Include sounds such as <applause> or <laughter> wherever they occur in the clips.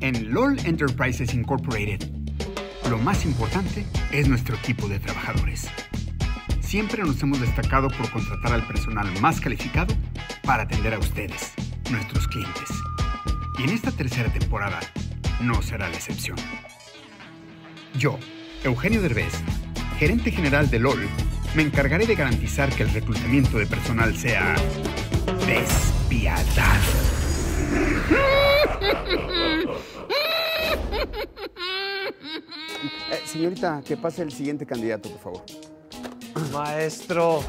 en LOL Enterprises Incorporated. Lo más importante es nuestro equipo de trabajadores. Siempre nos hemos destacado por contratar al personal más calificado para atender a ustedes, nuestros clientes. Y en esta tercera temporada no será la excepción. Yo, Eugenio Derbez, gerente general de LOL, me encargaré de garantizar que el reclutamiento de personal sea despiadado. Eh, señorita, que pase el siguiente candidato, por favor. Maestro.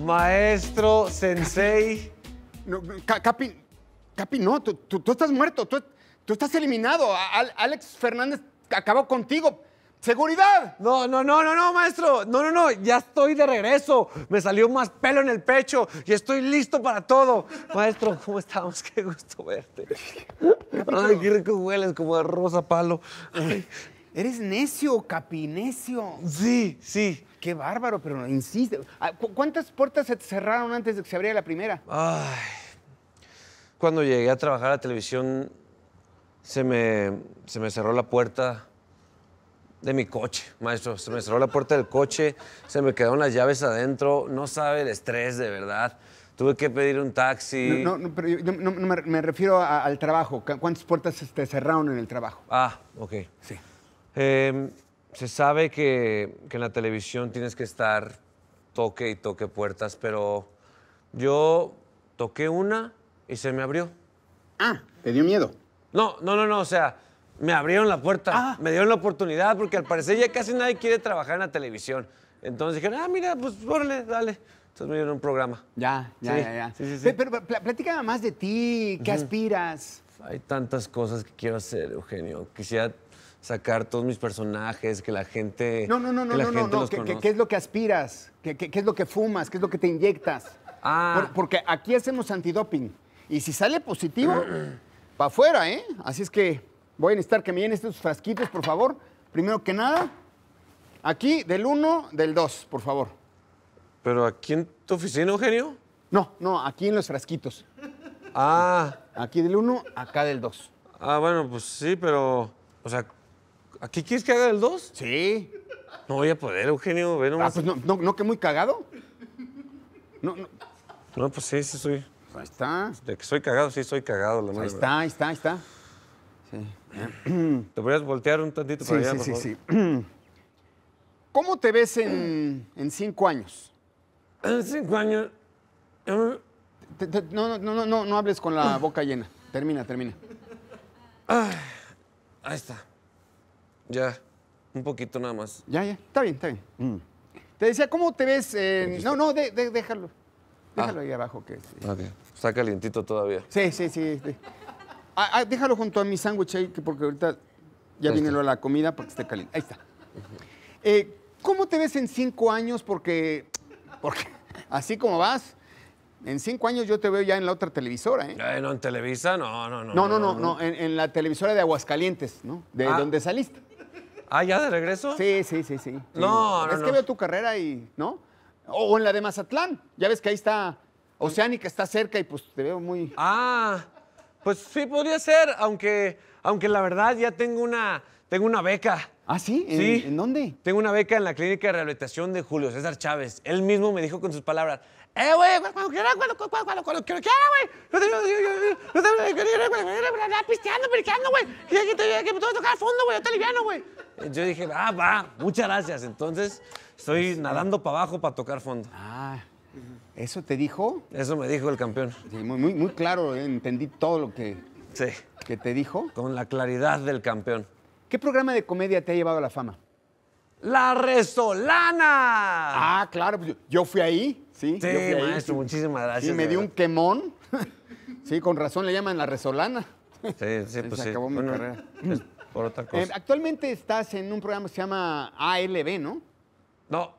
Maestro, sensei. capi, Capi, no, tú, estás muerto, tú, estás eliminado. Alex Fernández acabó contigo. ¡Seguridad! No, no, no, no, no, maestro. No, no, no, ya estoy de regreso. Me salió más pelo en el pecho y estoy listo para todo. Maestro, ¿cómo estamos? <laughs> Qué gusto verte. Ay, qué rico hueles, como de rosa palo. Eres necio, capinecio. Sí, sí. Qué bárbaro, pero insiste. Ah, ¿Cuántas puertas se cerraron antes de que se abriera la primera? Ay. Cuando llegué a trabajar a la televisión, se me, se me cerró la puerta de mi coche, maestro. Se me cerró la puerta del coche, se me quedaron las llaves adentro. No sabe el estrés, de verdad. Tuve que pedir un taxi. No, no, pero yo, me, refiero al trabajo. ¿Cuántas puertas cerraron en el trabajo? Ah, ok. Sí. Em, se sabe que, que en la televisión tienes que estar toque y toque puertas, pero yo toqué una y se me abrió. Ah, ¿te dio miedo? No, no, no, no, o sea, me abrieron la puerta, ah. me dieron la oportunidad, porque al parecer ya casi nadie quiere trabajar en la televisión. Entonces dijeron, ah, mira, pues órale, dale. Entonces me dieron un programa. Ya, ya, ya, ya. Sí, sí, pero, pero, más de ti, ¿qué aspiras? Hay tantas cosas que quiero hacer, Eugenio. Quisiera sacar todos mis personajes, que la gente. No, no, no, no, no, no, ¿Qué, es lo que aspiras? ¿Qué, ¿Qué, es lo que fumas? ¿Qué es lo que te inyectas? Ah. porque aquí hacemos antidoping. Y si sale positivo, <clears throat> para afuera, ¿eh? Así es que Voy a necesitar que me llenen estos frasquitos, por favor. Primero que nada, aquí del 1, del 2, por favor. ¿Pero aquí en tu oficina, Eugenio? No, no, aquí en los frasquitos. Ah. Aquí del 1, acá del 2. Ah, bueno, pues sí, pero. O sea, ¿aquí quieres que haga del 2? Sí. No voy a poder, Eugenio. Ven, Ah, pues no, no, que muy cagado. No, no. No, pues sí, sí soy. Ahí está. De que soy cagado, sí soy cagado, Ahí está, ahí está, ahí está. Te podrías voltear un tantito para allá, Sí, sí, sí. ¿Cómo te ves en, cinco años? En cinco años. no, no, no, no, no hables con la boca llena. Termina, termina. ahí está. Ya. Un poquito nada más. Ya, ya. Está bien, está bien. Te decía, ¿cómo te ves? En... No, no, déjalo. Déjalo ahí abajo. que sí. Está calientito todavía. sí, sí. sí. Ah, ah, déjalo junto a mi sándwich ahí, porque ahorita ya viene la comida para que esté caliente. Ahí está. Eh, ¿Cómo te ves en cinco años? Porque, porque así como vas, en cinco años yo te veo ya en la otra televisora, ¿eh? no, en Televisa, no, no, no. No, no, no, En, la televisora de Aguascalientes, ¿no? De ah. donde saliste. ¿Ah, ya de regreso? Sí, sí, sí, sí. No, no. Es que veo tu carrera y, ¿no? O en la de Mazatlán. Ya ves que ahí está Oceánica, está cerca y pues te veo muy. Ah. Pues sí, podría ser, aunque, aunque la verdad ya tengo una, tengo una beca. ¿Ah, sí? ¿En, sí. ¿En dónde? Tengo una beca en la clínica de rehabilitación de Julio César Chávez. Él mismo me dijo con sus palabras, eh, güey, cuando quiera, cuando, cuando, cuando, cuando quiera, güey. No te no te pisteando, güey. Que, que, que me tengo que tocar fondo, güey, yo te liviano, güey. Yo dije, ah, va, muchas gracias. Entonces, estoy nadando para abajo para tocar fondo. Ah. ¿Eso te dijo? Eso me dijo el campeón. Sí, muy, muy, claro, eh, entendí todo lo que, que te dijo. Con la claridad del campeón. ¿Qué programa de comedia te ha llevado a la fama? La Resolana. Ah, claro, pues yo, fui ahí, sí. maestro, muchísimas gracias. Sí, me dio un quemón. <laughs> sí, con razón le llaman la Resolana. Sí, sí, pues Se acabó mi carrera. por otra eh, cosa. actualmente estás en un programa que se llama ALB, ¿no? No,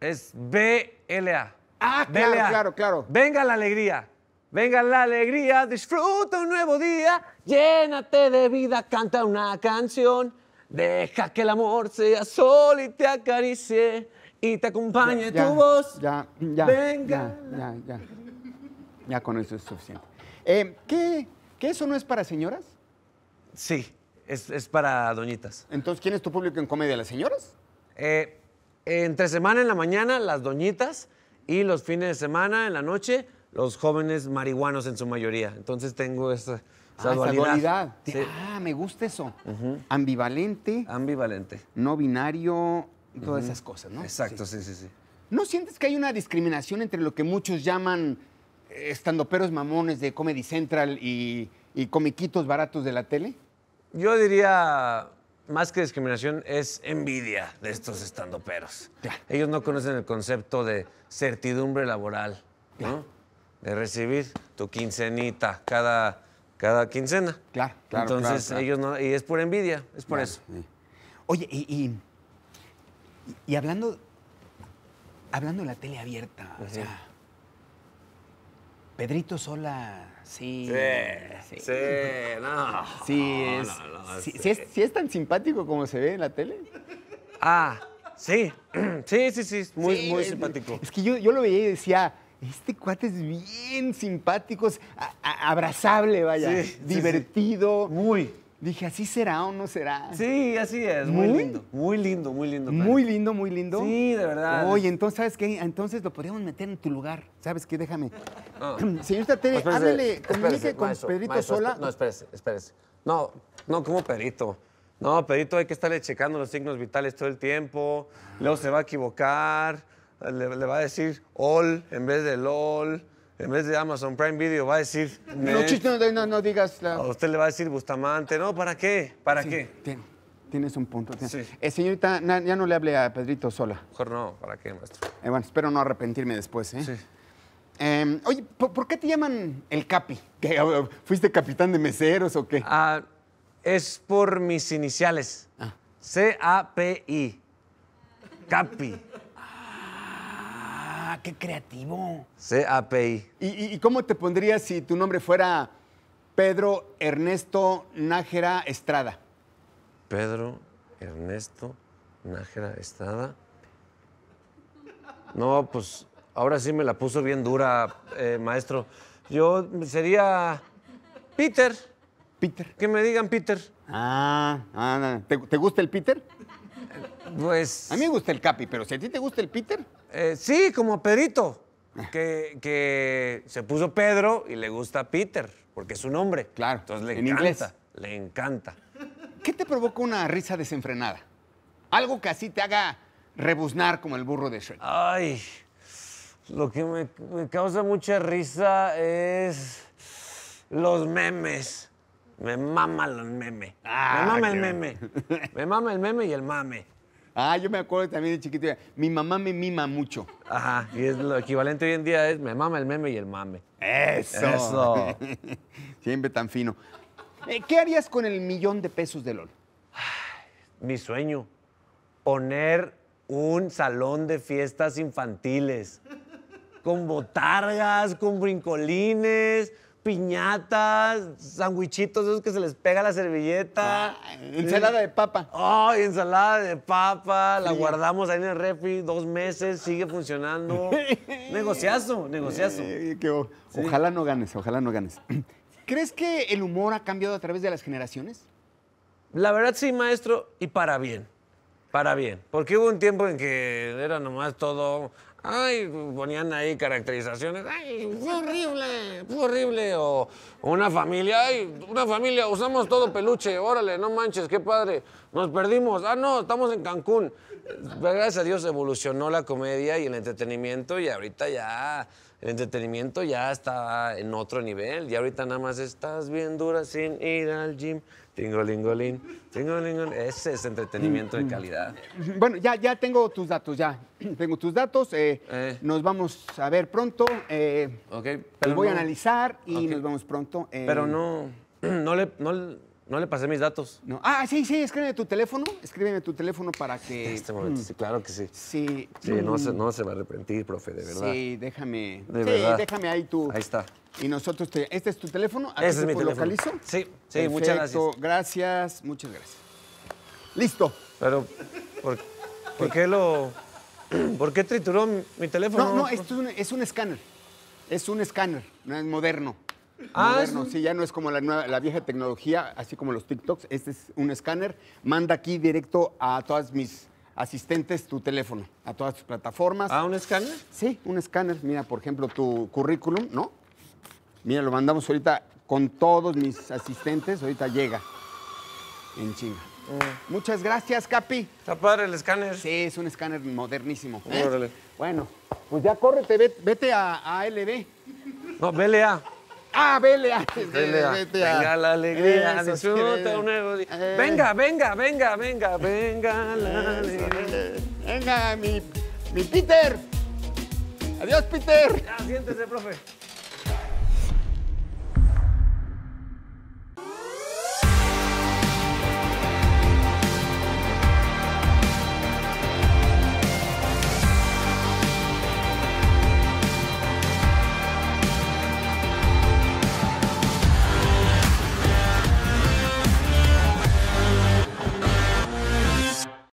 es BLA. Ah, claro, claro, Venga la alegría. Venga la alegría, disfruta un nuevo día, llénate de vida, canta una canción, deja que el amor sea sol y te acaricie y te acompañe tu voz. Ya, ya, Venga. Ya, ya, ya. con eso es suficiente. Eh, ¿qué, eso no es para señoras? Sí, es, para doñitas. Entonces, ¿quién es tu público en comedia? ¿Las señoras? Eh, entre semana en la mañana, las doñitas y los fines de semana, en la noche, los jóvenes marihuanos en su mayoría. Entonces tengo esa, ah, ah, me gusta eso. Ambivalente. Ambivalente. No binario, todas esas cosas, ¿no? Exacto, sí. sí, sí, ¿No sientes que hay una discriminación entre lo que muchos llaman eh, estandoperos mamones de Comedy Central y, y comiquitos baratos de la tele? Yo diría más que discriminación, es envidia de estos estandoperos. Ellos no conocen el concepto de certidumbre laboral, ¿no? De recibir tu quincenita cada, cada quincena. Claro, Entonces, ellos no. Y es por envidia, es por eso. Oye, y, y, hablando, hablando de la tele abierta, o sea Pedrito Sola, sí. Sí, sí, no. Sí es, sí, es, tan simpático como se ve en la tele. Ah, sí. <clears throat> Sí, sí, sí. Muy, muy simpático. Es que yo, lo veía y decía, este cuate es bien simpático, abrazable, vaya. divertido. Muy. Dije, ¿así será o no será? Sí, así es. Muy, lindo. Muy lindo, muy lindo. Muy lindo, muy lindo. Sí, de verdad. Oye, entonces, ¿sabes qué? Entonces lo podríamos meter en tu lugar. ¿Sabes qué? Déjame. Ah. <clears throat> Señorita Tere, no, pues háblele, comunique con Pedrito Sola. No, espérese, espérese. No, no, como Pedrito. No, Pedrito hay que estarle checando los signos vitales todo el tiempo. Luego se va a equivocar. Le, va a decir all en vez de lol en vez de Amazon Prime Video va a decir... No, chiste, no, no digas... La... A usted le va a decir Bustamante, ¿no? ¿Para qué? ¿Para qué? tienes un punto. Eh, señorita, ya no le hable a Pedrito sola. Mejor no, ¿para qué, maestro? Eh, bueno, espero no arrepentirme después, ¿eh? Sí. Em, oye, ¿por, qué te llaman el Capi? <laughs> ¿Fuiste capitán de meseros o qué? Ah, es por mis iniciales. Ah. c a p i C-A-P-I. Capi. Ah, qué creativo. a ¿Y, ¿Y, y cómo te pondrías si tu nombre fuera Pedro Ernesto Nájera Estrada? Pedro Ernesto Nájera Estrada. No, pues ahora sí me la puso bien dura, eh, maestro. Yo sería Peter. Peter. Que me digan Peter. Ah, ah ¿te gusta el Peter? Pues. A mí me gusta el Capi, pero si a ti te gusta el Peter. Eh, sí, como Pedrito. Que, que, se puso Pedro y le gusta Peter, porque es su nombre. Claro. Entonces le encanta. Le encanta. ¿Qué te provoca una risa desenfrenada? Algo que así te haga rebuznar como el burro de Shrek. Ay. Lo que me causa mucha risa es los memes. Me mama el meme. me ah, mama el meme. Me mama el meme y el mame. Ah, yo me acuerdo también de chiquito. Mi mamá me mima mucho. Ajá, y es lo equivalente hoy en día es me mama el meme y el mame. Eso. Eso. <laughs> Siempre tan fino. Eh, ¿Qué harías con el millón de pesos de LOL? Mi sueño, poner un salón de fiestas infantiles con botargas, con brincolines, piñatas, sandwichitos esos que se les pega la servilleta. Ah, ensalada de papa. Ay, ensalada de papa, la guardamos ahí en el refri dos meses, sigue funcionando. <laughs> negociazo, negociazo. Ojalá no ganes, ojalá no ganes. <clears throat> ¿Crees que el humor ha cambiado a través de las generaciones? La verdad sí, maestro, y para bien. Para bien. Porque hubo un tiempo en que era nomás todo Ay, ponían ahí caracterizaciones. Ay, fue horrible, fue horrible. O una familia, ay, una familia, usamos todo peluche. Órale, no manches, qué padre. Nos perdimos. Ah, no, estamos en Cancún. Gracias a Dios evolucionó la comedia y el entretenimiento y ahorita ya el entretenimiento ya está en otro nivel. Y ahorita nada más estás bien dura sin ir al gym. Tingolingolín, tingolingolín. Ese es entretenimiento de mm, mm. calidad. Bueno, ya, ya tengo tus datos, ya. <laughs> tengo tus datos, eh, eh. nos vamos a ver pronto, eh, los voy a analizar y nos vemos pronto. Pero no, <clears throat> no le, no, le pasé mis datos. Ah, sí, sí, escríbeme tu teléfono, escríbeme tu teléfono para que... En <laughs> este momento, mm. sí, claro que sí. Sí. Mm. no, se, va a arrepentir, profe, de verdad. Sí, déjame. sí, déjame ahí tú. Ahí está. Y nosotros, este es tu teléfono, ¿a este es mi localizo? Sí, sí, muchas gracias. gracias, muchas gracias. Listo. Pero, ¿por qué lo...? <clears throat> ¿Por qué trituró mi teléfono? No, no, esto es un, escáner. Es un escáner, no es moderno. Ah, moderno, sí, ya no es como la, vieja tecnología, así como los TikToks. Este es un escáner. Manda aquí directo a todas mis asistentes tu teléfono, a todas tus plataformas. a un escáner? Sí, un escáner. Mira, por ejemplo, tu currículum, ¿no? Mira, lo mandamos ahorita con todos mis asistentes. Ahorita llega en chinga. Muchas gracias, Capi. Está padre el escáner. Sí, es un escáner modernísimo. Órale. Bueno, pues ya córrete, vete, vete a, a, LB. No, BLA. Ah, BLA. <laughs> BLA. Vete a... Venga la alegría, disfruta un nuevo eh. Venga, venga, venga, venga, venga la eh, alegría. Venga, mi, mi Peter. Adiós, Peter. Ya, siéntese, profe.